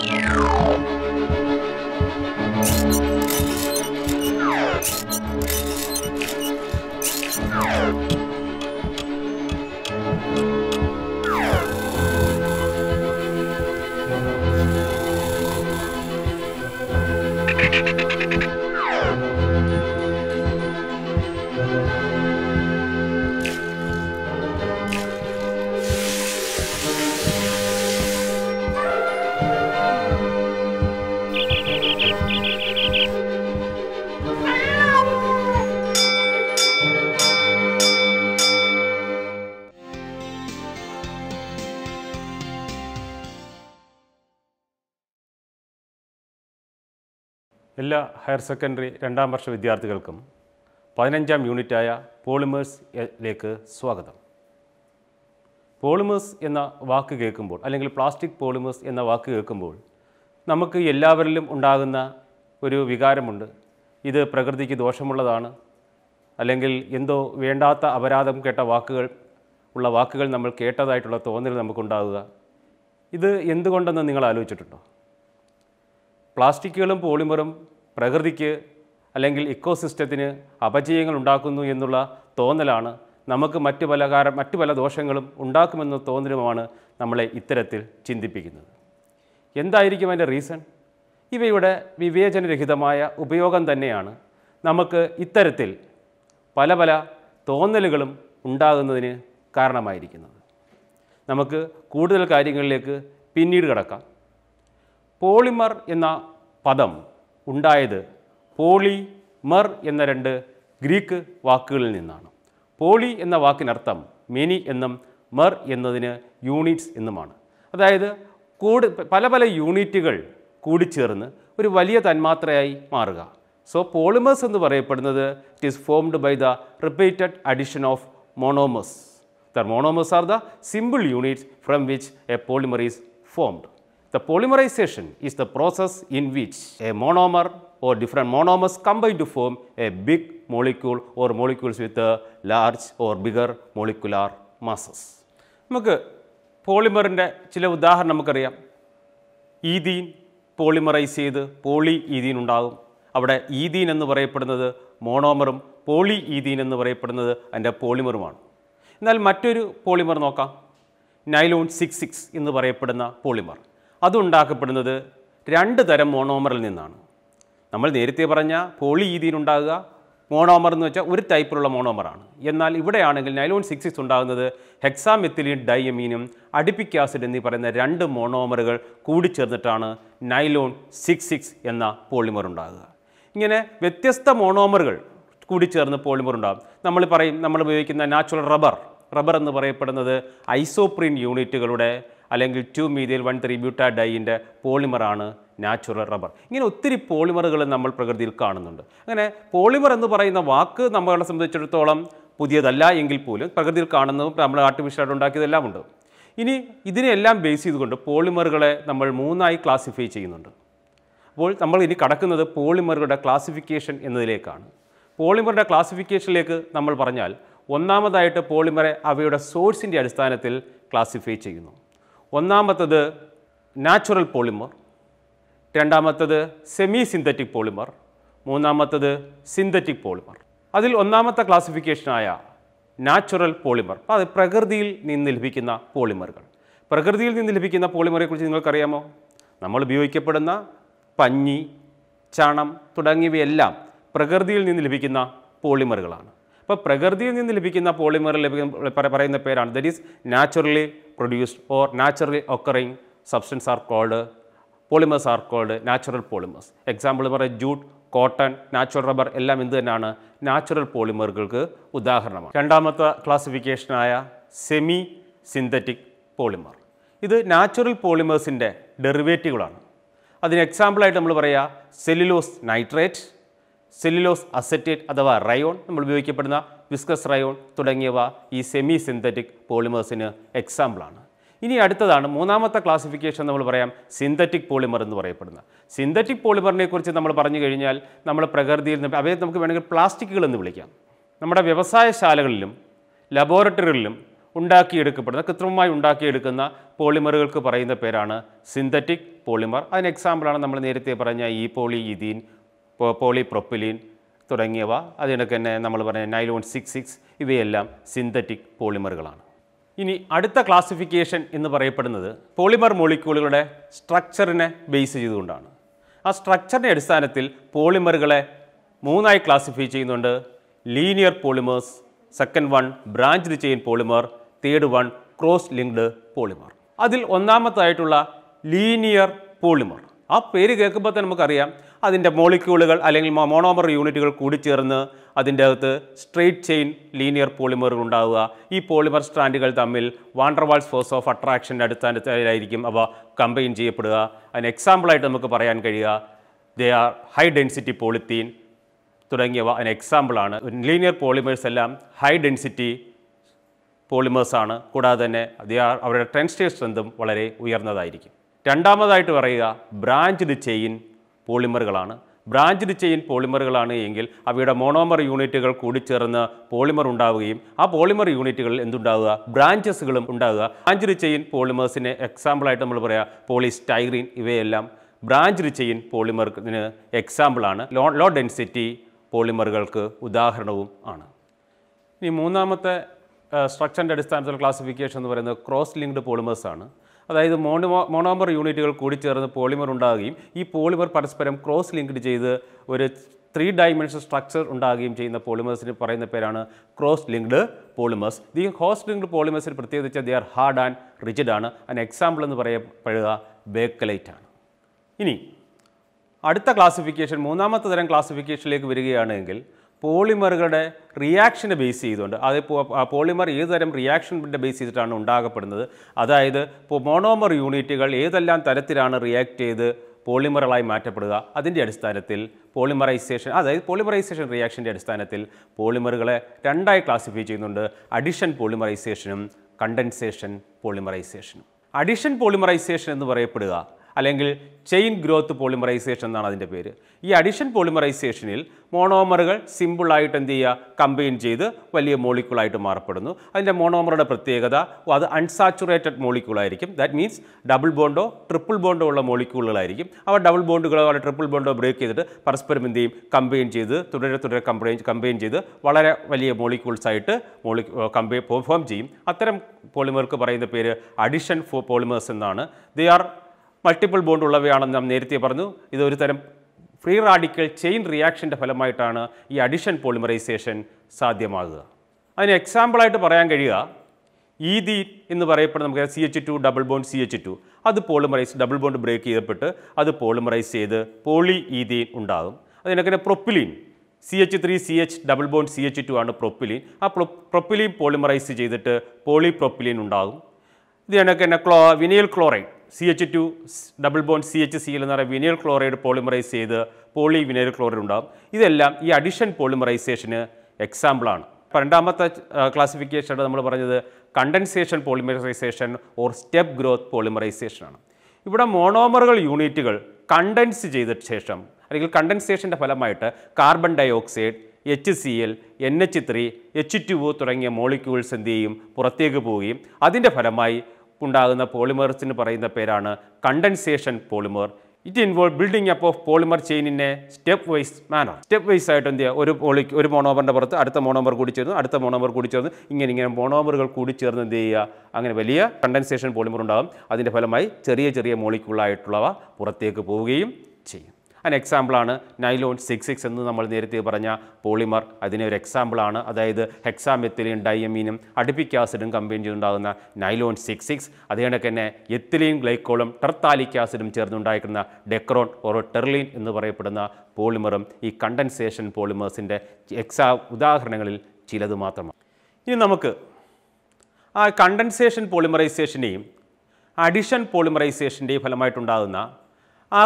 Yeah. Higher secondary രണ്ടാം വർഷ വിദ്യാർത്ഥികൾക്കും പതിനഞ്ചാം യൂണിറ്റായ പോളിമേഴ്സിലേക്ക് സ്വാഗതം പോളിമേഴ്സ് എന്ന വാക്ക് കേൾക്കുമ്പോൾ അല്ലെങ്കിൽ പ്ലാസ്റ്റിക് പോളിമേഴ്സ് എന്ന വാക്ക് കേൾക്കുമ്പോൾ നമുക്ക് എല്ലാവരിലും ഉണ്ടാകുന്ന ഒരു വികാരമുണ്ട് ഇത് പ്രകൃതിക്ക് ദോഷമുള്ളതാണ് അല്ലെങ്കിൽ എന്തോ വേണ്ടാത്ത അപരാധം കേട്ട വാക്കുകൾ ഉള്ള വാക്കുകൾ നമ്മൾ കേട്ടതായിട്ടുള്ള തോന്നൽ നമുക്കുണ്ടാകുക ഇത് എന്തുകൊണ്ടെന്ന് നിങ്ങൾ ആലോചിച്ചിട്ടുണ്ടോ പ്ലാസ്റ്റിക്കുകളും പോളിമറും പ്രകൃതിക്ക് അല്ലെങ്കിൽ ഇക്കോസിസ്റ്റത്തിന് അപജയങ്ങൾ ഉണ്ടാക്കുന്നു എന്നുള്ള തോന്നലാണ് നമുക്ക് മറ്റു പല കാര മറ്റു പല ദോഷങ്ങളും ഉണ്ടാക്കുമെന്ന തോന്നലുമാണ് നമ്മളെ ഇത്തരത്തിൽ ചിന്തിപ്പിക്കുന്നത് എന്തായിരിക്കും അതിൻ്റെ റീസൺ ഇവയുടെ വിവേചനരഹിതമായ ഉപയോഗം തന്നെയാണ് നമുക്ക് ഇത്തരത്തിൽ പല പല തോന്നലുകളും ഉണ്ടാകുന്നതിന് കാരണമായിരിക്കുന്നത് നമുക്ക് കൂടുതൽ കാര്യങ്ങളിലേക്ക് പിന്നീട് കിടക്കാം പോളിമർ എന്ന പദം ഉണ്ടായത് പോളി മർ എന്ന രണ്ട് ഗ്രീക്ക് വാക്കുകളിൽ നിന്നാണ് പോളി എന്ന വാക്കിനർത്ഥം മെനി എന്നും മർ എന്നതിന് യൂണിറ്റ്സ് എന്നുമാണ് അതായത് കൂട് പല പല യൂണിറ്റുകൾ കൂടിച്ചേർന്ന് ഒരു വലിയ തന്മാത്രയായി മാറുക സോ പോളിമേഴ്സ് എന്ന് പറയപ്പെടുന്നത് it is formed by the repeated addition of monomers the monomers are the simple units from which a polymer is formed The polymerization is the process in which a monomer or different monomers combine to form a big molecule or molecules with a large or bigger molecular masses. നമുക്ക് പോളിമറിൻ്റെ ചില ഉദാഹരണം നമുക്കറിയാം ഈദീൻ polymerise ചെയ്ത് poly ഈദീൻ ഉണ്ടാകും അവിടെ ഈദീൻ എന്ന് പറയപ്പെടുന്നത് മോണോമറും poly ഈദീൻ എന്ന് പറയപ്പെടുന്നത് അതിൻ്റെ പോളിമറുമാണ് എന്നാൽ മറ്റൊരു പോളിമർ നോക്കാം നൈലോൺ സിക്സ് സിക്സ് എന്ന് പറയപ്പെടുന്ന പോളിമർ അതുണ്ടാക്കപ്പെടുന്നത് രണ്ട് തരം മോണോമറിൽ നിന്നാണ് നമ്മൾ നേരത്തെ പറഞ്ഞ പോളി രീതിയിലുണ്ടാകുക മോണോമർ എന്ന് വെച്ചാൽ ഒരു ടൈപ്പിലുള്ള മോണോമറാണ് എന്നാൽ ഇവിടെയാണെങ്കിൽ നൈലോൺ സിക്സിസ് ഉണ്ടാകുന്നത് ഹെക്സാമെത്തിലിൻ ഡയമീനും അടിപ്പിക് ആസിഡ് എന്നീ പറയുന്ന രണ്ട് മോണോമറുകൾ കൂടിച്ചേർന്നിട്ടാണ് നൈലോൺ സിക്സ് സിക്സ് എന്ന പോളിമർ ഉണ്ടാകുക ഇങ്ങനെ വ്യത്യസ്ത മോണോമറുകൾ കൂടിച്ചേർന്ന് പോളിമർ ഉണ്ടാകും നമ്മൾ പറയും നമ്മൾ ഉപയോഗിക്കുന്ന നാച്ചുറൽ റബ്ബർ റബ്ബർ എന്ന് പറയപ്പെടുന്നത് ഐസോപ്രീൻ യൂണിറ്റുകളുടെ അല്ലെങ്കിൽ ടു മീതിൽ വൺ ത്രീ ബ്യൂട്ടാ ഡൈൻ്റെ പോളിമറാണ് നാച്ചുറൽ റബ്ബർ ഇങ്ങനെ ഒത്തിരി പോളിമറുകൾ നമ്മൾ പ്രകൃതിയിൽ കാണുന്നുണ്ട് അങ്ങനെ പോളിമർ എന്ന് പറയുന്ന വാക്ക് നമ്മളെ സംബന്ധിച്ചിടത്തോളം പുതിയതല്ല എങ്കിൽ പോലും പ്രകൃതിയിൽ കാണുന്നതും നമ്മൾ ആർട്ടിഫിഷ്യലായിട്ട് ഉണ്ടാക്കിയതെല്ലാം ഉണ്ട് ഇനി ഇതിനെല്ലാം ബേസ് ചെയ്തുകൊണ്ട് പോളിമറുകളെ നമ്മൾ മൂന്നായി ക്ലാസിഫൈ ചെയ്യുന്നുണ്ട് അപ്പോൾ നമ്മൾ ഇനി കടക്കുന്നത് പോളിമറുകളുടെ ക്ലാസിഫിക്കേഷൻ എന്നതിലേക്കാണ് പോളിമറുടെ ക്ലാസിഫിക്കേഷനിലേക്ക് നമ്മൾ പറഞ്ഞാൽ ഒന്നാമതായിട്ട് പോളിമറെ അവയുടെ സോഴ്സിൻ്റെ അടിസ്ഥാനത്തിൽ ക്ലാസിഫൈ ചെയ്യുന്നു ഒന്നാമത്തത് നാച്ചുറൽ പോളിമർ രണ്ടാമത്തത് സെമി സിന്തറ്റിക് പോളിമർ മൂന്നാമത്തത് സിന്തറ്റിക് പോളിമർ അതിൽ ഒന്നാമത്തെ ക്ലാസിഫിക്കേഷനായ നാച്ചുറൽ പോളിമർ അത് പ്രകൃതിയിൽ നിന്ന് ലഭിക്കുന്ന പോളിമറുകൾ പ്രകൃതിയിൽ നിന്ന് ലഭിക്കുന്ന പോളിമറെക്കുറിച്ച് നിങ്ങൾക്കറിയാമോ നമ്മൾ ഉപയോഗിക്കപ്പെടുന്ന പഞ്ഞി ചണം തുടങ്ങിയവയെല്ലാം പ്രകൃതിയിൽ നിന്ന് ലഭിക്കുന്ന പോളിമറുകളാണ് അപ്പോൾ പ്രകൃതിയിൽ നിന്ന് ലഭിക്കുന്ന പോളിമർ ലഭിക്കുന്ന പറയുന്ന പേരാണ് that is naturally produced or naturally occurring substance are called polymers are called natural polymers. Example പറയാം ജൂട്ട് കോട്ടൺ നാച്ചുറൽ റബ്ബർ എല്ലാം എന്ത് തന്നെയാണ് നാച്ചുറൽ പോളിമറുകൾക്ക് ഉദാഹരണമാണ് രണ്ടാമത്തെ ക്ലാസിഫിക്കേഷനായ സെമി സിന്തറ്റിക് പോളിമർ ഇത് നാച്ചുറൽ പോളിമേഴ്സിൻ്റെ ഡെറിവേറ്റീവുകളാണ് അതിന് എക്സാമ്പിളായിട്ട് നമ്മൾ പറയുക സെല്ലുലോസ് നൈട്രേറ്റ് സെല്ലുലോസ് അസറ്റേറ്റ് അഥവാ റയോൺ നമ്മൾ ഉപയോഗിക്കപ്പെടുന്ന വിസ്കസ് റയോൺ തുടങ്ങിയവ ഈ സെമി സിന്തറ്റിക് പോളിമേഴ്സിന് എക്സാമ്പിളാണ് ഇനി അടുത്തതാണ് മൂന്നാമത്തെ ക്ലാസിഫിക്കേഷൻ നമ്മൾ പറയാം സിന്തറ്റിക് പോളിമർ എന്ന് പറയപ്പെടുന്ന സിന്തറ്റിക് പോളിമറിനെ കുറിച്ച് നമ്മൾ പറഞ്ഞു കഴിഞ്ഞാൽ നമ്മൾ പ്രകൃതിയിൽ നിന്ന് അവയെ നമുക്ക് വേണമെങ്കിൽ പ്ലാസ്റ്റിക്കുകൾ എന്ന് വിളിക്കാം നമ്മുടെ വ്യവസായശാലകളിലും ലബോറട്ടറികളിലും ഉണ്ടാക്കിയെടുക്കപ്പെടുന്ന കൃത്രിമമായി ഉണ്ടാക്കിയെടുക്കുന്ന പോളിമറുകൾക്ക് പറയുന്ന പേരാണ് സിന്തറ്റിക് പോളിമർ അതിന് എക്സാമ്പിളാണ് നമ്മൾ നേരത്തെ പറഞ്ഞ ഈ പോളി ഇതീൻ പോളി പ്രൊപ്പിലീൻ തുടങ്ങിയവ അതിനൊക്കെ തന്നെ നമ്മൾ പറഞ്ഞ നൈലോൺ സിക്സ് സിക്സ് ഇവയെല്ലാം സിന്തറ്റിക് പോളിമറുകളാണ് ഇനി അടുത്ത ക്ലാസിഫിക്കേഷൻ എന്ന് പറയപ്പെടുന്നത് പോളിമർ മോളിക്യൂളുകളുടെ സ്ട്രക്ചറിനെ ബേസ് ചെയ്തുകൊണ്ടാണ് ആ സ്ട്രക്ചറിൻ്റെ അടിസ്ഥാനത്തിൽ പോളിമറുകളെ മൂന്നായി ക്ലാസിഫൈ ചെയ്യുന്നുണ്ട് linear polymers second one branch chain polymer third one cross linked polymer അതിൽ ഒന്നാമത്തായിട്ടുള്ള ലീനിയർ പോളിമർ ആ പേര് കേൾക്കുമ്പോൾ തന്നെ നമുക്കറിയാം അതിൻ്റെ മോളിക്യൂളുകൾ അല്ലെങ്കിൽ മോണോമർ യൂണിറ്റുകൾ കൂടി ചേർന്ന് അതിൻ്റെ അകത്ത് സ്ട്രെയിറ്റ് ചെയിൻ ലീനിയർ പോളിമറുകൾ ഉണ്ടാവുക ഈ പോളിമർ സ്ട്രാൻഡുകൾ തമ്മിൽ വാണ്ടർവാൾസ് ഫോഴ്സ് ഓഫ് അട്രാക്ഷൻ്റെ അടിസ്ഥാനത്തിലായിരിക്കും അവ കമ്പൈൻ ചെയ്യപ്പെടുക അതിന് എക്സാമ്പിളായിട്ട് നമുക്ക് പറയാൻ കഴിയുക they are high density polythene തുടങ്ങിയവ അതിന് എക്സാമ്പിളാണ് ലീനിയർ പോളിമേഴ്സ് എല്ലാം ഹൈ ഡെൻസിറ്റി പോളിമേഴ്സാണ് കൂടാതെ തന്നെ ദേ ആർ അവരുടെ ടെൻസ്റ്റേ സ്ട്രെങ്തും വളരെ ഉയർന്നതായിരിക്കും രണ്ടാമതായിട്ട് പറയുക ബ്രാഞ്ച്ഡ് ചെയിൻ പോളിമറുകളാണ് ബ്രാഞ്ച്ഡ് ചെയിൻ പോളിമറുകളാണ് എങ്കിൽ അവയുടെ മോണോമർ യൂണിറ്റുകൾ കൂടി ചേർന്ന് പോളിമർ ഉണ്ടാവുകയും ആ പോളിമർ യൂണിറ്റുകളിൽ എന്തുണ്ടാവുക ബ്രാഞ്ചസുകളും ഉണ്ടാവുക ബ്രാഞ്ച്ഡ് ചെയിൻ പോളിമേഴ്സിനെ എക്സാമ്പിളായിട്ട് നമ്മൾ പറയാം പോളിസ്റ്റൈറീൻ ഇവയെല്ലാം ബ്രാഞ്ച്ഡ് ചെയിൻ പോളിമറിന് എക്സാമ്പിളാണ് ലോ ലോ ഡെൻസിറ്റി പോളിമറുകൾക്ക് ഉദാഹരണവും ആണ് ഇനി മൂന്നാമത്തെ സ്ട്രക്ചറിൻ്റെ അടിസ്ഥാനത്തിൽ ക്ലാസിഫിക്കേഷൻ എന്ന് പറയുന്നത് ക്രോസ് ലിങ്ക്ഡ് പോളിമേഴ്സാണ് അതായത് മോണോ മോണോമർ യൂണിറ്റുകൾ കൂടി ചേർന്ന് പോളിമർ ഉണ്ടാകുകയും ഈ പോളിമർ പരസ്പരം ക്രോസ് ലിങ്ക്ഡ് ചെയ്ത് ഒരു ത്രീ ഡയമെൻഷൻ സ്ട്രക്ചർ ഉണ്ടാകുകയും ചെയ്യുന്ന പോളിമേഴ്സിന് പറയുന്ന പേരാണ് ക്രോസ് ലിങ്ക്ഡ് പോളിമേഴ്സ് ദി ഹോസ് ലിങ്ക്ഡ് പോളിമേഴ്സിന് പ്രത്യേകിച്ച് they are hard and rigid ആണ് അതിന് എക്സാമ്പിൾ എന്ന് പറയപ്പെടുക ബേക്കലൈറ്റ് ആണ് ഇനി അടുത്ത ക്ലാസിഫിക്കേഷൻ മൂന്നാമത്തെ തരം ക്ലാസിഫിക്കേഷനിലേക്ക് വരികയാണെങ്കിൽ പോളിമറുകളുടെ റിയാക്ഷനെ ബേസ് ചെയ്തുകൊണ്ട് അത് പോളിമർ ഏതുതരം റിയാക്ഷൻ്റെ ബേസ് ചെയ്തിട്ടാണ് ഉണ്ടാകപ്പെടുന്നത് അതായത് ഇപ്പോൾ മോണോമർ യൂണിറ്റുകൾ ഏതെല്ലാം തരത്തിലാണ് റിയാക്ട് ചെയ്ത് പോളിമറുകളായി മാറ്റപ്പെടുക അതിൻ്റെ അടിസ്ഥാനത്തിൽ പോളിമറൈസേഷൻ അതായത് പോളിമറൈസേഷൻ റിയാക്ഷൻ്റെ അടിസ്ഥാനത്തിൽ പോളിമറുകളെ രണ്ടായി ക്ലാസിഫൈ ചെയ്യുന്നുണ്ട് അഡിഷൻ പോളിമറൈസേഷനും കണ്ടൻസേഷൻ പോളിമറൈസേഷനും അഡിഷൻ പോളിമറൈസേഷൻ എന്ന് പറയപ്പെടുക അല്ലെങ്കിൽ ചെയിൻ ഗ്രോത്ത് പോളിമറൈസേഷൻ എന്നാണ് അതിൻ്റെ പേര് ഈ അഡിഷൻ പോളിമറൈസേഷനിൽ മോണോമറുകൾ സിമ്പിളായിട്ട് എന്ത് ചെയ്യുക കമ്പൈൻ ചെയ്ത് വലിയ മോളിക്കുളായിട്ട് മാറപ്പെടുന്നു അതിൻ്റെ മോണോമറുടെ പ്രത്യേകത അത് അൺസാച്ചുറേറ്റഡ് മോളിക്യൂളായിരിക്കും ദാറ്റ് മീൻസ് ഡബിൾ ബോണ്ടോ ട്രിപ്പിൾ ബോണ്ടോ ഉള്ള മോളിക്യൂളുകളായിരിക്കും അവ ഡബിൾ ബോണ്ടുകളോ അല്ലെങ്കിൽ ട്രിപ്പിൾ ബോണ്ടോ ബ്രേക്ക് ചെയ്തിട്ട് പരസ്പരം എന്ത് ചെയ്യും കമ്പൈൻ ചെയ്ത് തുടരെ തുടരെ കമ്പൈൻ കമ്പൈൻ ചെയ്ത് വളരെ വലിയ മോളിക്യൂൾസായിട്ട് മോളി കമ്പൈ പെർഫോം ചെയ്യും അത്തരം പോളിമർക്ക് പറയുന്ന പേര് അഡിഷൻ പോളിമേഴ്സ് എന്നാണ് ദേ ആർ മൾട്ടിപ്പിൾ ബോണ്ട് ഉള്ളവയാണെന്ന് നാം നേരത്തെ പറഞ്ഞു ഇത് തരം ഫ്രീ റാഡിക്കൽ ചെയിൻ റിയാക്ഷൻ്റെ ഫലമായിട്ടാണ് ഈ അഡിഷൻ പോളിമറൈസേഷൻ സാധ്യമാകുക അതിന് എക്സാമ്പിളായിട്ട് പറയാൻ കഴിയുക ഈതി e എന്ന് പറയപ്പെടുന്ന നമുക്ക് C H two double bond C H two അത് പോളിമറൈസ് ഡബിൾ ബോണ്ട് ബ്രേക്ക് ചെയ്തപ്പെട്ട് അത് പോളിമറൈസ് ചെയ്ത് പോളി ഈതീൻ e ഉണ്ടാകും അതിനൊക്കെ propylene C H three C H double bond C H two ആണ് പ്രൊപ്പിലിൻ ആ പ്രൊപ്പിലിൻ പോളിമറൈസ് ചെയ്തിട്ട് പ്രൊപ്പിലിൻ ഉണ്ടാകും ഇത് കണക്ക് തന്നെ ക്ലോ വിനയിൽ chloride C H two double bond C H C എന്ന് പറയുന്ന വിനൈൽ ക്ലോറൈഡ് പോളിമറൈസ് ചെയ്ത് പോളി വിനൈൽ ക്ലോറൈഡ് ഉണ്ടാകും ഇതെല്ലാം ഈ അഡിഷൻ പോളിമറൈസേഷന് എക്സാമ്പിളാണ് രണ്ടാമത്തെ ക്ലാസിഫിക്കേഷനാണ് നമ്മൾ പറഞ്ഞത് condensation polymerisation or step growth പോളിമറൈസേഷനാണ് ഇവിടെ മോണോമറുകൾ യൂണിറ്റുകൾ കണ്ടൻസ് ചെയ്ത ശേഷം അല്ലെങ്കിൽ കണ്ടൻസേഷൻ്റെ ഫലമായിട്ട് carbon dioxide H C L N H three H two O തുടങ്ങിയ മോളിക്യൂൾസ് എന്ത് ചെയ്യും പുറത്തേക്ക് പോവുകയും അതിൻ്റെ ഫലമായി ഉണ്ടാകുന്ന പോളിമേഴ്സിന് പറയുന്ന പേരാണ് condensation polymer it involve building up of polymer ചെയിനിനെ stepwise manner stepwise ആയിട്ട് എന്ത് ചെയ്യുക ഒരു പോളി ഒരു മോണോമറിൻ്റെ പുറത്ത് അടുത്ത മോണോമർ കൂടി ചേർന്ന് അടുത്ത മോണോമർ കൂടി ചേർന്ന് ഇങ്ങനെ ഇങ്ങനെ മോണോമറുകൾ കൂടി ചേർന്ന് എന്ത് ചെയ്യുക അങ്ങനെ വലിയ കണ്ടൻസേഷൻ പോളിമർ ഉണ്ടാകും അതിൻ്റെ ഫലമായി ചെറിയ ചെറിയ മോളിക്കുള്ളായിട്ടുള്ളവ പുറത്തേക്ക് പോവുകയും ചെയ്യും അതിന് എക്സാമ്പിളാണ് നൈലോൺ സിക്സ് സിക്സ് എന്ന് നമ്മൾ നേരത്തെ പറഞ്ഞ പോളിമർ അതിനെ ഒരു എക്സാമ്പിളാണ് അതായത് ഹെക്സാമെത്തിലിയും ഡയമീനും അടുപ്പിക് ആസിഡും കമ്പൈൻ ചെയ്തുണ്ടാകുന്ന നൈലോൺ സിക്സ് സിക്സ് അതുകണക്ക് തന്നെ എത്തിലിയും ഗ്ലൈക്കോളും ടെർത്താലിക് ആസിഡും ചേർന്നുണ്ടായിരിക്കുന്ന ഡെക്രോൺ ഓർ ടെർലിൻ എന്ന് പറയപ്പെടുന്ന പോളിമറും ഈ കണ്ടൻസേഷൻ പോളിമേഴ്സിൻ്റെ എക്സാ ഉദാഹരണങ്ങളിൽ ചിലത് മാത്രമാണ് ഇനി നമുക്ക് ആ കണ്ടൻസേഷൻ പോളിമറൈസേഷൻ്റെയും അഡിഷൻ പോളിമറൈസേഷൻ്റെയും ഫലമായിട്ടുണ്ടാകുന്ന ആ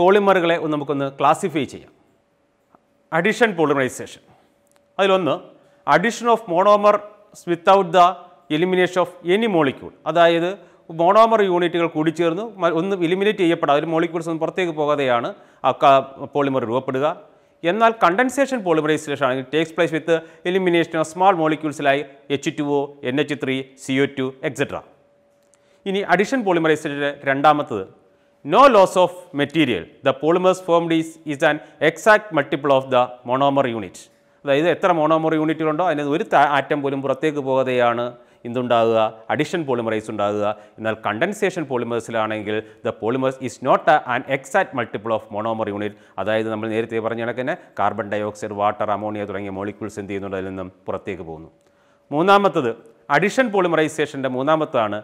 പോളിമറുകളെ ഒന്ന് നമുക്കൊന്ന് ക്ലാസിഫൈ ചെയ്യാം അഡിഷൻ പോളിമറൈസേഷൻ അതിലൊന്ന് addition of monomer without the elimination of any molecule അതായത് മോണോമർ യൂണിറ്റുകൾ കൂടിച്ചേർന്ന് ഒന്ന് എലിമിനേറ്റ് ചെയ്യപ്പെടാതെ മോളിക്യൂൾസ് ഒന്നും പുറത്തേക്ക് പോകാതെയാണ് ആ പോളിമർ രൂപപ്പെടുക എന്നാൽ കണ്ടൻസേഷൻ പോളിമറൈസേഷൻ ആണെങ്കിൽ takes place with elimination of small മോളിക്യൂൾസിലായി H two O N H three C O two etcetera ഇനി അഡിഷൻ പോളിമറൈസേഷൻ്റെ രണ്ടാമത്തത് No loss of material. The polymers formed is, is an exact multiple of the monomer unit. അതായത് എത്ര monomer ഉണ്ടോ അതിന് ഒരു atom പോലും പുറത്തേക്ക് പോകാതെയാണ് എന്തുണ്ടാകുക അഡിഷൻ പോളിമറൈസ് ഉണ്ടാകുക എന്നാൽ കണ്ടൻസേഷൻ പോളിമേഴ്സിലാണെങ്കിൽ the polymers is not an exact multiple of monomer unit അതായത് നമ്മൾ നേരത്തെ പറഞ്ഞ കണക്കിന് കാർബൺ ഡയോക്സൈഡ് വാട്ടർ അമോണിയ തുടങ്ങിയ മോളിക്യൂൾസ് എന്ത് ചെയ്യുന്നുണ്ട് അതിൽ നിന്നും പുറത്തേക്ക് പോകുന്നു മൂന്നാമത്തത് അഡിഷൻ പോളിമറൈസേഷൻ്റെ മൂന്നാമത്താണ്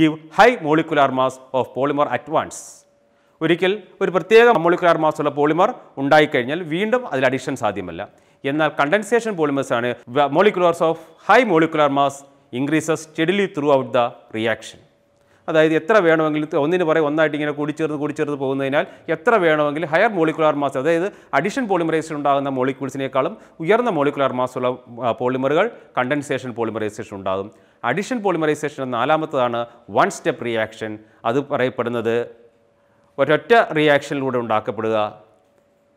give high molecular mass of polymer at ഒരിക്കൽ ഒരു പ്രത്യേക മോളിക്കുലാർ മാസുള്ള പോളിമർ ഉണ്ടായിക്കഴിഞ്ഞാൽ വീണ്ടും അതിൽ അഡിഷൻ സാധ്യമല്ല എന്നാൽ കണ്ടൻസേഷൻ പോളിമേഴ്സ് ആണ് molecules of high molecular mass increases steadily throughout the reaction അതായത് എത്ര വേണമെങ്കിലും ഒന്നിന് പറയും ഒന്നായിട്ട് ഇങ്ങനെ കൂടിച്ചേർന്ന് കൂടിച്ചേർന്ന് പോകുന്നതിനാൽ എത്ര വേണമെങ്കിലും ഹയർ മോളിക്കുലാർ മാസ് അതായത് അഡിഷൻ പോളിമറൈസേഷൻ ഉണ്ടാകുന്ന മോളിക്യൂൾസിനേക്കാളും ഉയർന്ന മോളിക്കുലാർ മാസുള്ള പോളിമറുകൾ കണ്ടൻസേഷൻ പോളിമറൈസേഷൻ ഉണ്ടാകും അഡിഷൻ പോളിമറൈസേഷൻ നാലാമത്തതാണ് വൺ സ്റ്റെപ്പ് റിയാക്ഷൻ അത് പറയപ്പെടുന്നത് ഒരൊറ്റ റിയാക്ഷനിലൂടെ ഉണ്ടാക്കപ്പെടുക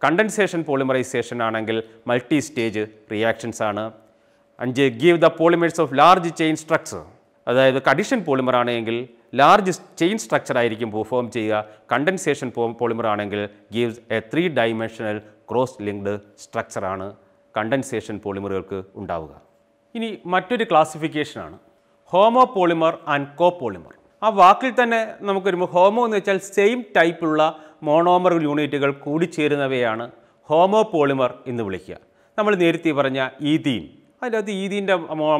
കണ്ടൻസേഷൻ പോളിമറൈസേഷൻ ആണെങ്കിൽ മൾട്ടി സ്റ്റേജ് റിയാക്ഷൻസ് ആണ് അഞ്ച് give the polymers of large chain structure അതായത് കഡീഷൻ പോളിമർ ആണെങ്കിൽ ലാർജ് ചെയിൻ സ്ട്രക്ചർ ആയിരിക്കും പെർഫോം ചെയ്യുക കണ്ടൻസേഷൻ പോളിമർ ആണെങ്കിൽ gives a three dimensional cross linked structure ആണ് കണ്ടൻസേഷൻ പോളിമറുകൾക്ക് ഉണ്ടാവുക ഇനി മറ്റൊരു ക്ലാസിഫിക്കേഷനാണ് homopolymer and copolymer ആ വാക്കിൽ തന്നെ നമുക്ക് വരുമ്പോൾ ഹോമോ എന്ന് വെച്ചാൽ സെയിം ടൈപ്പുള്ള മോണോമർ യൂണിറ്റുകൾ കൂടിച്ചേരുന്നവയാണ് ഹോമോ പോളിമർ എന്ന് വിളിക്കുക നമ്മൾ നേരത്തെ പറഞ്ഞ ഈതീൻ അതിനകത്ത് ഈതീൻ്റെ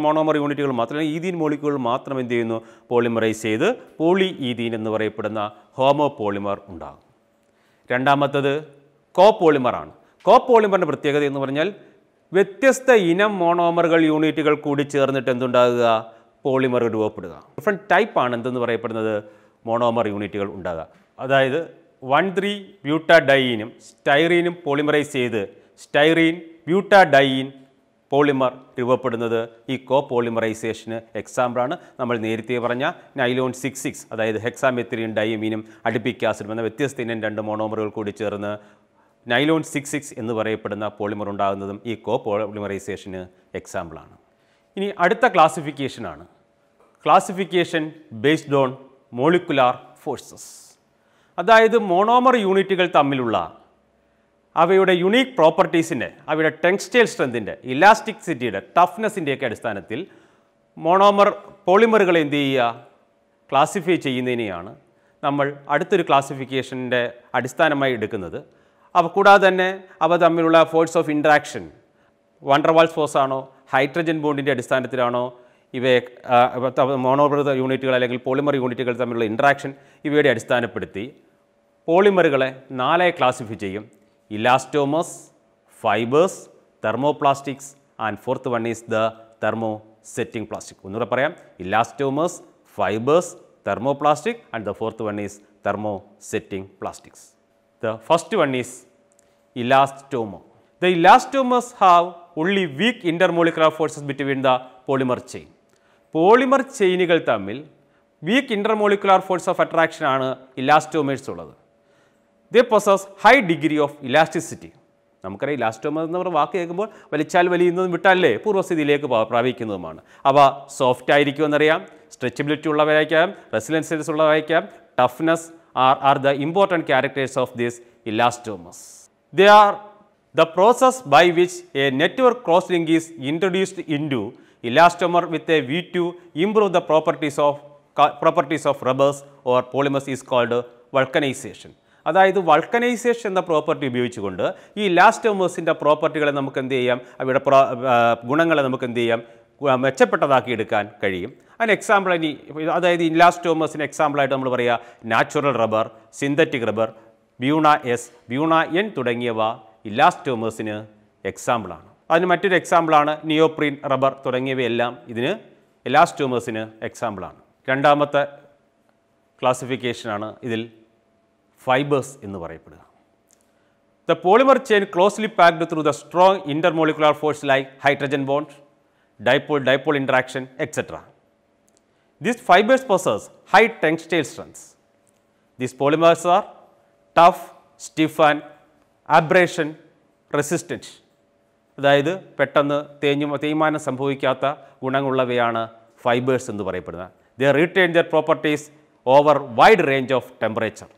മോണോമർ യൂണിറ്റുകൾ മാത്രമല്ല ഈതീൻ മോളിക്യൂൾ മാത്രം എന്ത് ചെയ്യുന്നു പോളിമറൈസ് ചെയ്ത് പോളി ഈതീൻ എന്ന് പറയപ്പെടുന്ന ഹോമോ പോളിമർ ഉണ്ടാകും രണ്ടാമത്തത് കോ പോളിമറിൻ്റെ പ്രത്യേകത എന്ന് പറഞ്ഞാൽ വ്യത്യസ്ത ഇനം മോണോമറുകൾ യൂണിറ്റുകൾ കൂടി ചേർന്നിട്ട് എന്തുണ്ടാകുക പോളിമർ രൂപപ്പെടുക ഡിഫറെൻറ്റ് ടൈപ്പാണ് എന്തെന്ന് പറയപ്പെടുന്നത് മോണോമർ യൂണിറ്റുകൾ ഉണ്ടാകുക അതായത് വൺ ത്രീ ബ്യൂട്ടാഡൈനും സ്റ്റൈറീനും പോളിമറൈസ് ചെയ്ത് സ്റ്റൈറീൻ ബ്യൂട്ടാഡൈൻ പോളിമർ രൂപപ്പെടുന്നത് ഈ കോ പോളിമറൈസേഷന് എക്സാമ്പിളാണ് നമ്മൾ നേരത്തെ പറഞ്ഞ നൈലോൺ സിക്സ് സിക്സ് അതായത് ഹെക്സാമെത്തിരിയും ഡയമീനും അടുപ്പിക് ആസിഡും എന്ന വ്യത്യസ്ത ഇനം രണ്ട് മോണോമറുകൾ കൂടി ചേർന്ന് നൈലോൺ സിക്സ് സിക്സ് എന്ന് പറയപ്പെടുന്ന പോളിമർ ഉണ്ടാകുന്നതും ഈ കോ പോളിമറൈസേഷന് എക്സാമ്പിളാണ് ഇനി അടുത്ത ക്ലാസിഫിക്കേഷനാണ് classification based on molecular forces അതായത് മോണോമർ യൂണിറ്റുകൾ തമ്മിലുള്ള അവയുടെ യുണീക്ക് പ്രോപ്പർട്ടീസിൻ്റെ അവയുടെ ടെക്സ്റ്റൈൽ സ്ട്രെങ്തിൻ്റെ ഇലാസ്റ്റിക്സിറ്റിയുടെ ടഫ്നെസ്സിൻ്റെയൊക്കെ അടിസ്ഥാനത്തിൽ മോണോമർ പോളിമറുകളെ എന്ത് ചെയ്യുക ക്ലാസിഫൈ ചെയ്യുന്നതിനെയാണ് നമ്മൾ അടുത്തൊരു ക്ലാസിഫിക്കേഷൻ്റെ അടിസ്ഥാനമായി എടുക്കുന്നത് അവ കൂടാതെ തന്നെ അവ തമ്മിലുള്ള force of interaction van der Waals force ആണോ ഹൈഡ്രജൻ ബോണ്ടിൻ്റെ അടിസ്ഥാനത്തിലാണോ ഇവയെ മോണോബ്രത യൂണിറ്റുകൾ അല്ലെങ്കിൽ പോളിമർ യൂണിറ്റുകൾ തമ്മിലുള്ള ഇൻട്രാക്ഷൻ ഇവയുടെ അടിസ്ഥാനപ്പെടുത്തി പോളിമറുകളെ നാലായി ക്ലാസിഫൈ ചെയ്യും elastomers fibres thermoplastics and fourth one is the thermosetting plastic ഒന്നുകൂടെ പറയാം elastomers fibres thermoplastic and the fourth one is thermosetting plastics the first one is elastomer the elastomers have only weak intermolecular forces between the polymer chain. Polymer ചെയിനുകൾ തമ്മിൽ weak intermolecular force of attraction ആണ് elastomers ഉള്ളത് the process high degree of elasticity നമുക്കറിയാം elastomer എന്ന് പറഞ്ഞ വാക്ക് കേൾക്കുമ്പോൾ വലിച്ചാൽ വലിയുന്നതും വിട്ടാലേ പൂർവ്വസ്ഥിതിയിലേക്ക് പ്രാപിക്കുന്നതുമാണ് അവ സോഫ്റ്റ് ആയിരിക്കുമെന്നറിയാം സ്ട്രെച്ചബിലിറ്റി ഉള്ളവരായിരിക്കാം റെസിലൻസൻസ് ഉള്ളവരായിരിക്കാം toughness are are the important characters of these elastomers they are The process by which a network crosslink is introduced into elastomer with a V to improve the properties of, properties of rubbers or polymers is called vulcanization. അതായത് vulcanization എന്ന property ഉപയോഗിച്ചുകൊണ്ട് ഈ ഇലാസ്റ്റോമേഴ്സിൻ്റെ പ്രോപ്പർട്ടികളെ നമുക്ക് എന്ത് ചെയ്യാം അവയുടെ ഗുണങ്ങളെ നമുക്ക് എന്ത് ചെയ്യാം മെച്ചപ്പെട്ടതാക്കി എടുക്കാൻ കഴിയും അതിന് എക്സാമ്പിൾ ഇനി അതായത് ഇൻലാസ്റ്റോമേഴ്സിന് എക്സാമ്പിളായിട്ട് നമ്മൾ പറയുക natural rubber synthetic rubber Buna S Buna N തുടങ്ങിയവ ഇലാസ്റ്റോമേഴ്സിന് എക്സാമ്പിളാണ് അതിന് മറ്റൊരു എക്സാമ്പിളാണ് നിയോപ്രീൻ റബ്ബർ തുടങ്ങിയവയെല്ലാം ഇതിന് എലാസ്റ്റോമേഴ്സിന് എക്സാമ്പിളാണ് രണ്ടാമത്തെ ക്ലാസിഫിക്കേഷനാണ് ഇതിൽ ഫൈബേഴ്സ് എന്ന് പറയപ്പെടുക the polymer chain closely packed through the strong intermolecular force like hydrogen bond dipole dipole interaction etcetera these fibres possess high tensile strength these polymers are tough stiff and abrasion resistant അതായത് പെട്ടെന്ന് തേഞ്ഞു തേയ്മാനം സംഭവിക്കാത്ത ഗുണങ്ങളുള്ളവയാണ് fibres എന്ന് പറയപ്പെടുന്നത് the retain their properties over wide range of temperature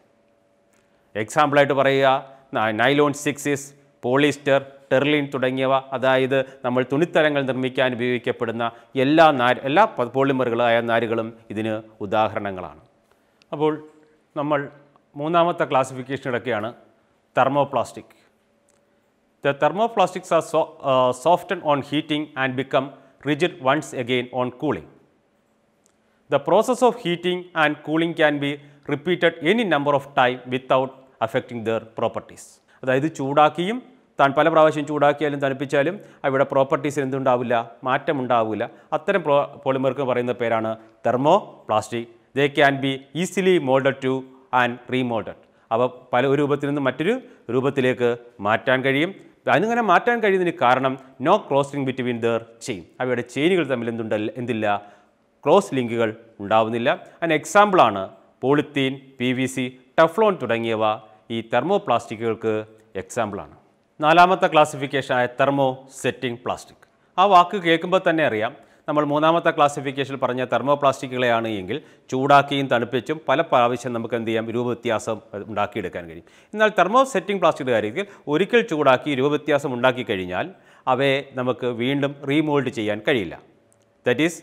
എക്സാമ്പിളായിട്ട് പറയുക നൈലോൺ സിക്സിസ് പോളിസ്റ്റർ ടെർലിൻ തുടങ്ങിയവ അതായത് നമ്മൾ തുണിത്തരങ്ങൾ നിർമ്മിക്കാൻ ഉപയോഗിക്കപ്പെടുന്ന എല്ലാ നാര് എല്ലാ പോളിമറുകളായ നാരുകളും ഇതിന് ഉദാഹരണങ്ങളാണ് അപ്പോൾ നമ്മൾ മൂന്നാമത്തെ ക്ലാസിഫിക്കേഷനിടൊക്കെയാണ് thermoplastic. The thermoplastics are so, uh, softened on heating and become rigid once again on cooling. The process of heating and cooling can be repeated any number of time without affecting their properties. അതായത് ചൂടാക്കിയും താൻ പല പ്രാവശ്യം ചൂടാക്കിയാലും തണുപ്പിച്ചാലും അവിടെ പ്രോപ്പർട്ടീസിൽ എന്തുണ്ടാവില്ല മാറ്റമുണ്ടാവില്ല അത്തരം പ്രോ പറയുന്ന പേരാണ് thermoplastic they can be easily moulded to and remoulded അവ പല രൂപത്തിൽ നിന്ന് മറ്റൊരു രൂപത്തിലേക്ക് മാറ്റാൻ കഴിയും അതിങ്ങനെ മാറ്റാൻ കഴിയുന്നതിന് കാരണം no crossing between their chain അവയുടെ ചെയിനുകൾ തമ്മിൽ എന്തുണ്ട് എന്തില്ല ക്രോസ് ലിങ്കുകൾ ഉണ്ടാവുന്നില്ല അതിന് എക്സാമ്പിളാണ് polythene P V C Teflon തുടങ്ങിയവ ഈ തെർമോ പ്ലാസ്റ്റിക്കുകൾക്ക് എക്സാമ്പിളാണ് നാലാമത്തെ ക്ലാസിഫിക്കേഷനായ തെർമോ സെറ്റിംഗ് പ്ലാസ്റ്റിക് ആ വാക്ക് കേൾക്കുമ്പോൾ തന്നെ അറിയാം നമ്മൾ മൂന്നാമത്തെ ക്ലാസിഫിക്കേഷനിൽ പറഞ്ഞ തെർമോപ്ലാസ്റ്റിക്കുകളെയാണ് എങ്കിൽ ചൂടാക്കിയും തണുപ്പിച്ചും പല പ്രാവശ്യം നമുക്ക് എന്ത് ചെയ്യാം രൂപവ്യത്യാസം ഉണ്ടാക്കിയെടുക്കാൻ കഴിയും എന്നാൽ തെർമോ സെറ്റിംഗ് പ്ലാസ്റ്റിക്കുടെ കാര്യത്തിൽ ഒരിക്കൽ ചൂടാക്കി രൂപവ്യത്യാസം ഉണ്ടാക്കി കഴിഞ്ഞാൽ അവയെ നമുക്ക് വീണ്ടും റീമോൾഡ് ചെയ്യാൻ കഴിയില്ല that is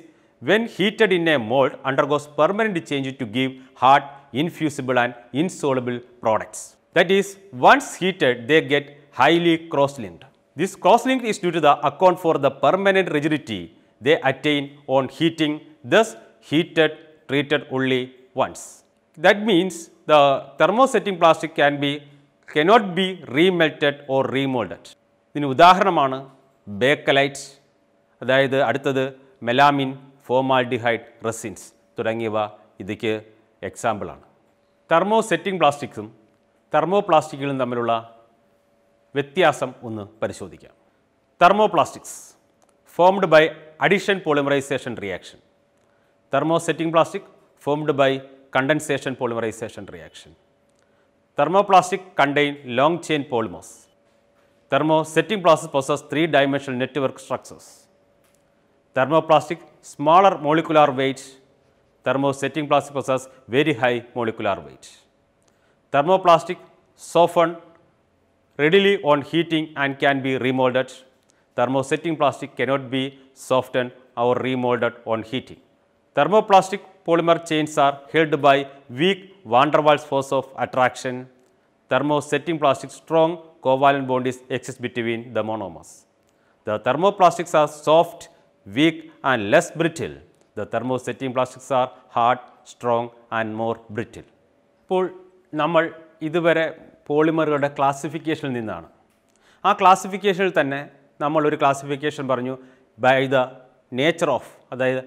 when heated in a mould undergoes permanent change to give hard infusible and insoluble products that is once heated they get highly cross linked This cross linked is due to the account for the permanent rigidity they attain on heating thus heated treated only once. That means the thermosetting plastic can be cannot be remelted or remolded. ഇതിന് ഉദാഹരണമാണ് ബേക്കലൈറ്റ്സ് അതായത് അടുത്തത് melamine formaldehyde resins തുടങ്ങിയവ ഇതിക്ക് എക്സാമ്പിളാണ് thermosetting പ്ലാസ്റ്റിക്സും thermo പ്ലാസ്റ്റിക്കുകളും തമ്മിലുള്ള വ്യത്യാസം ഒന്ന് പരിശോധിക്കാം thermoplastics formed by addition polymerization reaction. Thermosetting plastic formed by condensation polymerization reaction. Thermoplastic contain long chain polymers. Thermosetting plastic possess three dimensional network structures. Thermoplastic smaller molecular weight. Thermosetting plastic possess very high molecular weight. Thermoplastic soften readily on heating and can be remolded thermosetting plastic cannot be softened or remolded on heating. Thermoplastic polymer chains are held by weak van der Waals force of attraction. Thermosetting plastic strong covalent bond is between the monomers. The thermoplastics are soft, weak and less brittle. The thermosetting plastics are hard, strong and more brittle. ഇപ്പോൾ നമ്മൾ ഇതുവരെ പോളിമറുകളുടെ classification നിന്നാണ് ആ classification തന്നെ നമ്മളൊരു classification പറഞ്ഞു by the nature of അതായത്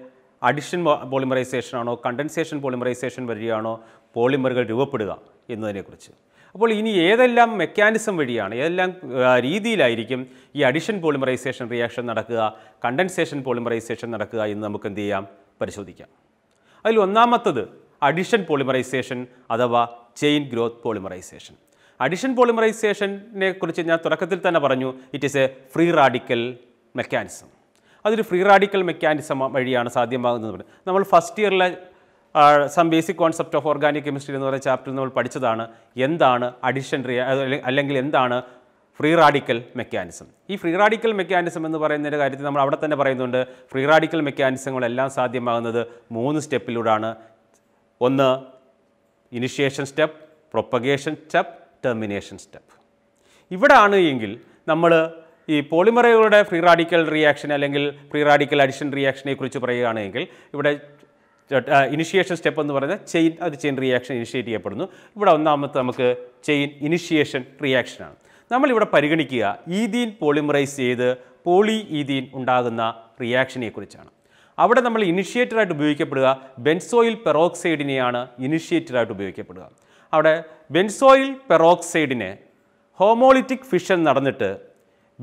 addition polymerization ആണോ കണ്ടൻസേഷൻ പോളിമറൈസേഷൻ വഴിയാണോ പോളിമറുകൾ രൂപപ്പെടുക എന്നതിനെക്കുറിച്ച് അപ്പോൾ ഇനി ഏതെല്ലാം മെക്കാനിസം വഴിയാണ് ഏതെല്ലാം രീതിയിലായിരിക്കും ഈ അഡിഷൻ പോളിമറൈസേഷൻ റിയാക്ഷൻ നടക്കുക കണ്ടൻസേഷൻ പോളിമറൈസേഷൻ നടക്കുക എന്ന് നമുക്ക് എന്ത് ചെയ്യാം പരിശോധിക്കാം അതിൽ ഒന്നാമത്തത് അഡിഷൻ പോളിമറൈസേഷൻ അഥവാ ചെയിൻ ഗ്രോത്ത് പോളിമറൈസേഷൻ അഡിഷൻ പോളിമറൈസേഷനെ കുറിച്ച് ഞാൻ തുടക്കത്തിൽ തന്നെ പറഞ്ഞു it is a free radical mechanism അതൊരു ഫ്രീ റാഡിക്കൽ മെക്കാനിസം വഴിയാണ് സാധ്യമാകുന്നത് നമ്മൾ ഫസ്റ്റ് ഇയറിലെ some basic concept of organic chemistry എന്ന് പറയുന്ന ചാപ്റ്ററിൽ നമ്മൾ പഠിച്ചതാണ് എന്താണ് അഡിഷൻ അല്ലെങ്കിൽ എന്താണ് ഫ്രീ റാഡിക്കൽ മെക്കാനിസം ഈ ഫ്രീ റാഡിക്കൽ മെക്കാനിസം എന്ന് പറയുന്നതിൻ്റെ കാര്യത്തിൽ നമ്മൾ അവിടെ തന്നെ പറയുന്നുണ്ട് ഫ്രീ റാഡിക്കൽ മെക്കാനിസങ്ങളെല്ലാം സാധ്യമാകുന്നത് മൂന്ന് സ്റ്റെപ്പിലൂടെയാണ് ഒന്ന് initiation step propagation step termination step ആണ് എങ്കിൽ നമ്മൾ ഈ പോളിമറുകളുടെ ഫ്രീ റാഡിക്കൽ റിയാക്ഷൻ അല്ലെങ്കിൽ ഫ്രീ റാഡിക്കൽ അഡിഷൻ റിയാക്ഷനെ കുറിച്ച് പറയുകയാണെങ്കിൽ ഇവിടെ ഇനിഷ്യേഷൻ സ്റ്റെപ്പ് എന്ന് പറയുന്നത് ചെയിൻ അത് ചെയിൻ റിയാക്ഷൻ ഇനിഷ്യേറ്റ് ചെയ്യപ്പെടുന്നു ഇവിടെ ഒന്നാമത്തെ നമുക്ക് ചെയിൻ ഇനിഷ്യേഷൻ റിയാക്ഷനാണ് നമ്മളിവിടെ പരിഗണിക്കുക ഈദീൻ പോളിമറൈസ് ചെയ്ത് പോളി ഈദീൻ ഉണ്ടാകുന്ന റിയാക്ഷനെക്കുറിച്ചാണ് അവിടെ നമ്മൾ ഇനിഷ്യേറ്ററായിട്ട് ഉപയോഗിക്കപ്പെടുക ബെൻസോയിൽ പെറോക്സൈഡിനെയാണ് ഇനിഷ്യേറ്ററായിട്ട് ഉപയോഗിക്കപ്പെടുക അവിടെ ബെൻസോയിൽ പെറോക്സൈഡിനെ ഹോമോളിറ്റിക് ഫിഷൻ നടന്നിട്ട്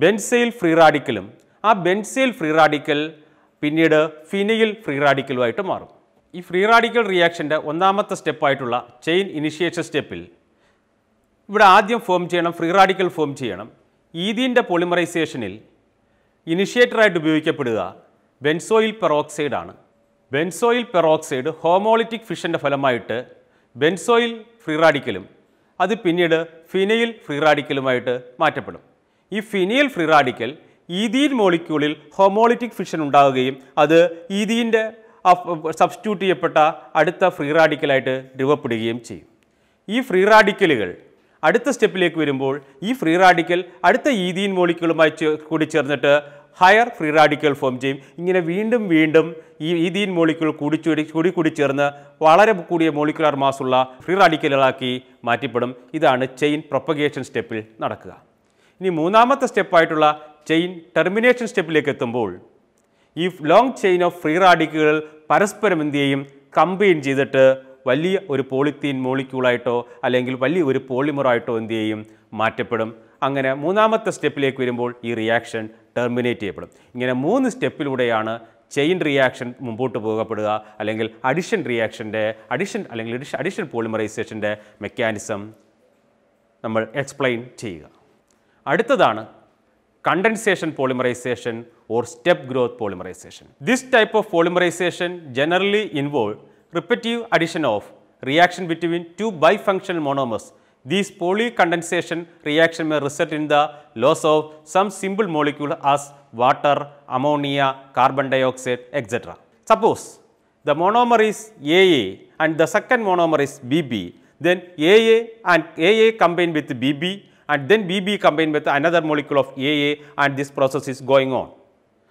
ബെൻസൈൽ ഫ്രീ റാഡിക്കലും ആ ബെൻസൈൽ ഫ്രീ റാഡിക്കൽ പിന്നീട് ഫിനയിൽ ഫ്രീ റാഡിക്കലുമായിട്ട് മാറും ഈ ഫ്രീ റാഡിക്കൽ റിയാക്ഷൻ്റെ ഒന്നാമത്തെ സ്റ്റെപ്പായിട്ടുള്ള ചെയിൻ ഇനിഷ്യേഷൻ സ്റ്റെപ്പിൽ ഇവിടെ ആദ്യം ഫോം ചെയ്യണം ഫ്രീ റാഡിക്കൽ ഫോം ചെയ്യണം ഈദീൻ്റെ പോളിമറൈസേഷനിൽ ഇനിഷ്യേറ്ററായിട്ട് ഉപയോഗിക്കപ്പെടുക ബെൻസോയിൽ പെറോക്സൈഡാണ് ബെൻസോയിൽ പെറോക്സൈഡ് ഹോമോളിറ്റിക് ഫിഷൻ്റെ ഫലമായിട്ട് ബെൻസോയിൽ ഫ്രീ റാഡിക്കലും അത് പിന്നീട് ഫിനയിൽ ഫ്രീ റാഡിക്കലുമായിട്ട് മാറ്റപ്പെടും ഈ ഫിനയിൽ ഫ്രീ റാഡിക്കൽ ഈതീൻ മോളിക്യൂളിൽ ഹോമോളിറ്റിക് ഫിഷൻ ഉണ്ടാവുകയും അത് ഈതീൻ്റെ സബ്സ്റ്റിറ്റ്യൂട്ട് ചെയ്യപ്പെട്ട അടുത്ത ഫ്രീ റാഡിക്കലായിട്ട് രൂപപ്പെടുകയും ചെയ്യും ഈ ഫ്രീ റാഡിക്കലുകൾ അടുത്ത സ്റ്റെപ്പിലേക്ക് വരുമ്പോൾ ഈ ഫ്രീ റാഡിക്കൽ അടുത്ത ഈതീൻ മോളിക്യൂളുമായി കൂടി ചേർന്നിട്ട് ഹയർ ഫ്രീ റാഡിക്കൽ ഫോം ചെയ്യും ഇങ്ങനെ വീണ്ടും വീണ്ടും ഈ ഈദീൻ മോളിക്യൂൾ കൂടിച്ചൂടി കൂടി കൂടി ചേർന്ന് വളരെ കൂടിയ മോളിക്കുലാർ മാസുള്ള ഫ്രീ റാഡിക്കലുകളാക്കി മാറ്റിപ്പെടും ഇതാണ് ചെയിൻ പ്രൊപ്പഗേഷൻ സ്റ്റെപ്പിൽ നടക്കുക ഇനി മൂന്നാമത്തെ സ്റ്റെപ്പായിട്ടുള്ള ചെയിൻ ടെർമിനേഷൻ സ്റ്റെപ്പിലേക്ക് എത്തുമ്പോൾ ഈ ലോങ് ചെയിൻ ഓഫ് ഫ്രീ റാഡിക്കുകൾ പരസ്പരം എന്ത് ചെയ്യും കമ്പൈൻ ചെയ്തിട്ട് വലിയ ഒരു പോളിത്തീൻ മോളിക്യൂളായിട്ടോ അല്ലെങ്കിൽ വലിയ ഒരു പോളിമറായിട്ടോ എന്ത് ചെയ്യും മാറ്റപ്പെടും അങ്ങനെ മൂന്നാമത്തെ സ്റ്റെപ്പിലേക്ക് വരുമ്പോൾ ഈ റിയാക്ഷൻ ടെർമിനേറ്റ് ചെയ്യപ്പെടും ഇങ്ങനെ മൂന്ന് സ്റ്റെപ്പിലൂടെയാണ് ചെയിൻ റിയാക്ഷൻ മുമ്പോട്ട് പോകപ്പെടുക അല്ലെങ്കിൽ അഡിഷൻ റിയാക്ഷൻ്റെ അഡിഷൻ അല്ലെങ്കിൽ അഡിഷൻ പോളിമറൈസേഷൻ്റെ മെക്കാനിസം നമ്മൾ എക്സ്പ്ലെയിൻ ചെയ്യുക അടുത്തതാണ് condensation polymerisation or step growth polymerization this type of polymerization generally involve repetitive addition of reaction between two bi function monomers This polycondensation reaction may result in the loss of some simple molecule as water, ammonia, carbon dioxide, etc. Suppose the monomer is AA and the second monomer is BB, then AA and AA combine with BB and then BB combine with another molecule of AA and this process is going on.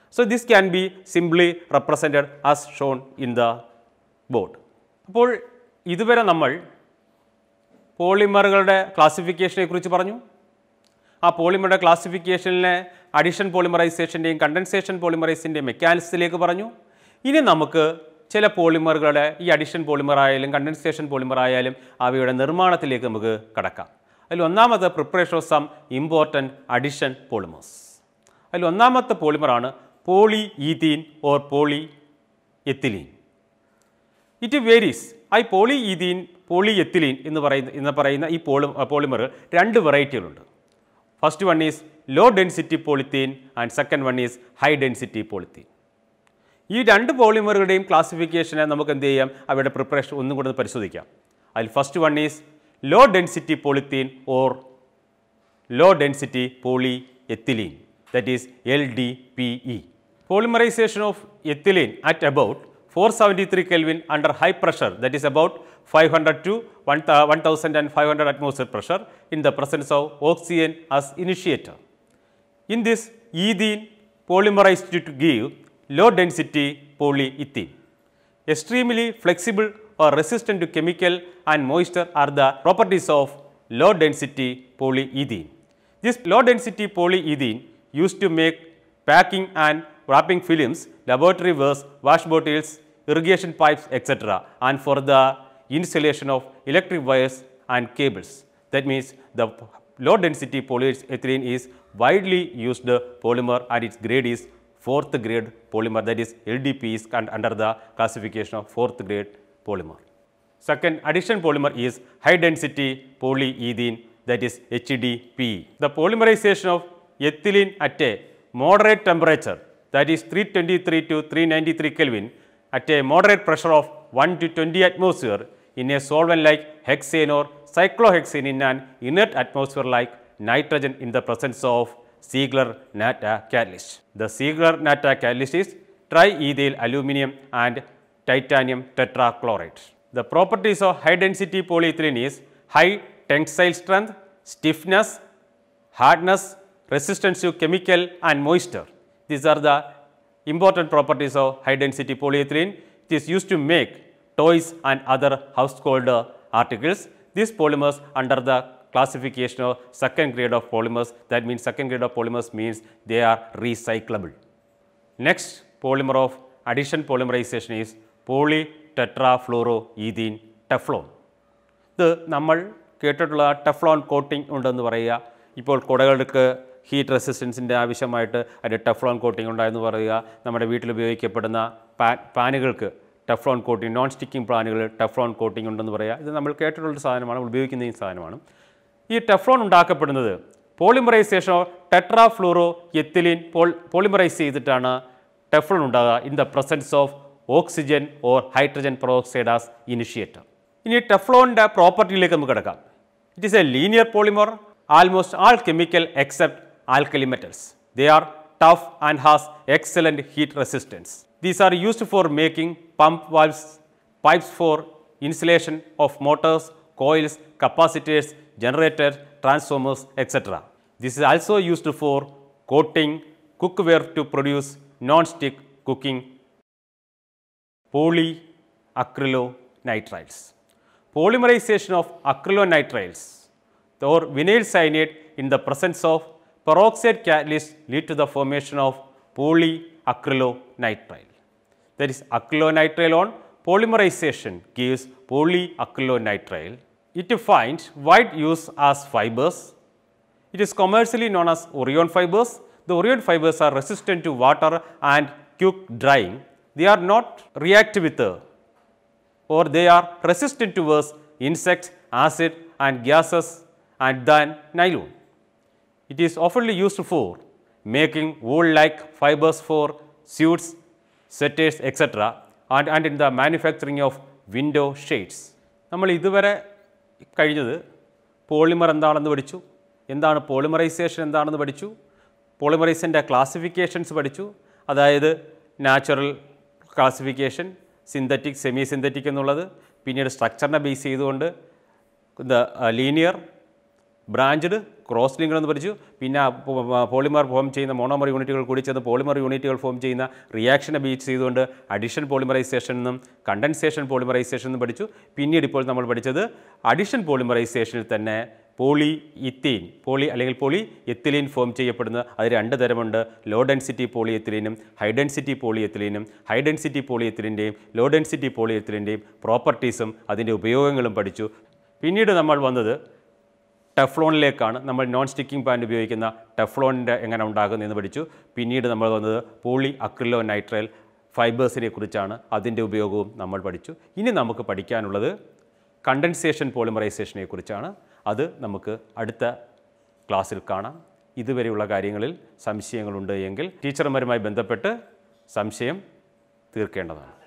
So, this can be simply represented as shown in the board. അപ്പോൾ ഇതുവരെ നമ്മൾ പോളിമറുകളുടെ ക്ലാസിഫിക്കേഷനെ കുറിച്ച് പറഞ്ഞു ആ പോളിമറുടെ ക്ലാസിഫിക്കേഷനിലെ addition പോളിമറൈസേഷൻ്റെയും condensation പോളിമറൈസിൻ്റെയും മെക്കാനിസത്തിലേക്ക് പറഞ്ഞു ഇനി നമുക്ക് ചില പോളിമറുകളുടെ ഈ അഡിഷൻ പോളിമറായാലും കണ്ടൻസേഷൻ പോളിമറായാലും അവയുടെ നിർമ്മാണത്തിലേക്ക് നമുക്ക് കടക്കാം അതിൽ ഒന്നാമത്തെ preparation of some important addition polymers അതിൽ ഒന്നാമത്തെ പോളിമറാണ് polyethene or polyethylene it varies I polyethene ഈതീൻ പോളിയെത്തിലീൻ എന്ന് പറയുന്ന എന്ന് പറയുന്ന ഈ പോളി പോളിമർ രണ്ട് വെറൈറ്റികളുണ്ട് first one is low density polythene and second one is high density polythene ഈ രണ്ട് പോളിമറുകളുടെയും ക്ലാസിഫിക്കേഷനെ നമുക്ക് എന്ത് ചെയ്യാം അവയുടെ പ്രിപ്പറേഷൻ ഒന്നും കൂടെ പരിശോധിക്കാം അതിൽ first one is low density polythene or low density polyethylene that is L D P E polymerization of ethylene at about 473 Kelvin under high pressure that is about 500 to 1500 uh, atmosphere pressure in the presence of oxygen as initiator. In this, ethene polymerized to give low density polyethene. Extremely flexible or resistant to chemical and moisture are the properties of low density polyethene. This low density polyethene used to make packing and wrapping films, laboratory wares, wash bottles, irrigation pipes, etc. and for the installation of electric wires and cables. That means the low density polyethylene is widely used polymer and its grade is fourth grade polymer that is LDP is under the classification of fourth grade polymer. Second addition polymer is high density polyethylene, that is HDPE. The polymerization of ethylene at a moderate temperature that is 323 to 393 Kelvin at a moderate pressure of 1 to 20 atmosphere in a solvent like hexane or cyclohexane in an inert atmosphere like nitrogen in the presence of Ziegler-Natta catalyst. The Ziegler-Natta catalyst is triethyl aluminum and titanium tetrachloride. The properties of high density polyethylene is high tensile strength, stiffness, hardness, resistance to chemical and moisture. These are the Important properties of high density polyethylene, it is used to make toys and other household articles. These polymers under the classification of second grade of polymers, that means second grade of polymers means they are recyclable. Next polymer of addition polymerization is polytetrafluoroethene Teflon ഇത് നമ്മൾ the Teflon coating ഉണ്ടെന്ന് പറയുക ഇപ്പോൾ കുടകൾക്ക് heat റെസിസ്റ്റൻസിൻ്റെ ആവശ്യമായിട്ട് അതിൻ്റെ Teflon coating ഉണ്ടായെന്ന് പറയുക നമ്മുടെ വീട്ടിൽ ഉപയോഗിക്കപ്പെടുന്ന പാനുകൾക്ക് ടെഫ്ലോൺ കോട്ടിംഗ് നോൺ സ്റ്റിക്കിംഗ് പ്ലാനുകൾ ടെഫ്ലോൺ കോട്ടിംഗ് ഉണ്ടെന്ന് പറയുക ഇത് നമ്മൾ കേട്ടിട്ടുള്ളൊരു സാധനമാണ് ഉപയോഗിക്കുന്ന ഈ സാധനമാണ് ഈ ടെഫ്ലോൺ ഉണ്ടാക്കപ്പെടുന്നത് പോളിമറൈസേഷനോ ടെട്രാ ഫ്ലൂറോ എത്തിലിൻ പോൾ പോളിമറൈസ് ചെയ്തിട്ടാണ് ടെഫ്ലോൺ ഉണ്ടാകുക in the presence of oxygen or hydrogen as initiator ഇനി ടെഫ്ലോണിൻ്റെ പ്രോപ്പർട്ടിയിലേക്ക് നമുക്ക് കിടക്കാം it is a linear polymer almost all chemical except alkali metals. They are tough and has excellent heat resistance. These are used for making pump valves, pipes for insulation of motors, coils, capacitors, generators, transformers, etc. This is also used for coating cookware to produce non-stick cooking polyacrylonitriles. Polymerization of acrylonitriles or vinyl cyanide in the presence of peroxide catalysts lead to the formation of polyacrylonitrile. That is acrylonitrile on polymerization gives polyacrylonitrile. It finds wide use as fibers. It is commercially known as Orion fibers. The Orion fibers are resistant to water and quick drying. They are not reactive with the or they are resistant towards insects, acid and gases and than nylon. It is oftenly used for making wool-like fibers for suits, sweaters, etc. And, and in the manufacturing of window shades. നമ്മൾ ഇതുവരെ കഴിഞ്ഞത് polymer എന്താണെന്ന് പഠിച്ചു എന്താണ് polymerisation എന്താണെന്ന് പഠിച്ചു പോളിമറൈസിൻ്റെ classifications പഠിച്ചു അതായത് natural classification synthetic semi synthetic എന്നുള്ളത് പിന്നീട് സ്ട്രക്ചറിനെ ബേസ് ചെയ്തുകൊണ്ട് linear branched uh, cross linker എന്ന് പഠിച്ചു പിന്നെ പോളിമർ ഫോം ചെയ്യുന്ന മോണോമർ യൂണിറ്റുകൾ കൂടി ചേർന്ന് പോളിമർ യൂണിറ്റുകൾ ഫോം ചെയ്യുന്ന റിയാക്ഷനെ ബീച്ച് ചെയ്തുകൊണ്ട് അഡിഷൻ പോളിമറൈസേഷൻ എന്നും കണ്ടൻസേഷൻ പോളിമറൈസേഷൻ എന്നും പഠിച്ചു പിന്നീട് ഇപ്പോൾ നമ്മൾ പഠിച്ചത് അഡിഷൻ പോളിമറൈസേഷനിൽ തന്നെ പോളി ഇത്തീൻ പോളി അല്ലെങ്കിൽ പോളി എത്തിലീൻ ഫോം ചെയ്യപ്പെടുന്ന അത് രണ്ട് തരമുണ്ട് ലോ ഡെൻസിറ്റി പോളി എത്തിലീനും ഹൈ ഡെൻസിറ്റി പോളി എത്തിലീനും ഹൈ ഡെൻസിറ്റി പോളി എത്തിലിൻ്റെയും ലോ ഡെൻസിറ്റി പോളി എത്തിലിൻ്റെയും പ്രോപ്പർട്ടീസും അതിൻ്റെ ഉപയോഗങ്ങളും പഠിച്ചു പിന്നീട് നമ്മൾ വന്നത് ടെഫ്ലോണിലേക്കാണ് നമ്മൾ നോൺ സ്റ്റിക്കിംഗ് പാൻറ്റ് ഉപയോഗിക്കുന്ന ടെഫ്ലോണിൻ്റെ എങ്ങനെ എന്ന് പഠിച്ചു പിന്നീട് നമ്മൾ വന്നത് പോളി അക്രിലോ നൈട്രൈൽ ഫൈബേഴ്സിനെ കുറിച്ചാണ് അതിൻ്റെ ഉപയോഗവും നമ്മൾ പഠിച്ചു ഇനി നമുക്ക് പഠിക്കാനുള്ളത് കണ്ടൻസേഷൻ പോളിമറൈസേഷനെ കുറിച്ചാണ് അത് നമുക്ക് അടുത്ത ക്ലാസ്സിൽ കാണാം ഇതുവരെയുള്ള കാര്യങ്ങളിൽ സംശയങ്ങളുണ്ട് എങ്കിൽ ടീച്ചർമാരുമായി ബന്ധപ്പെട്ട് സംശയം തീർക്കേണ്ടതാണ്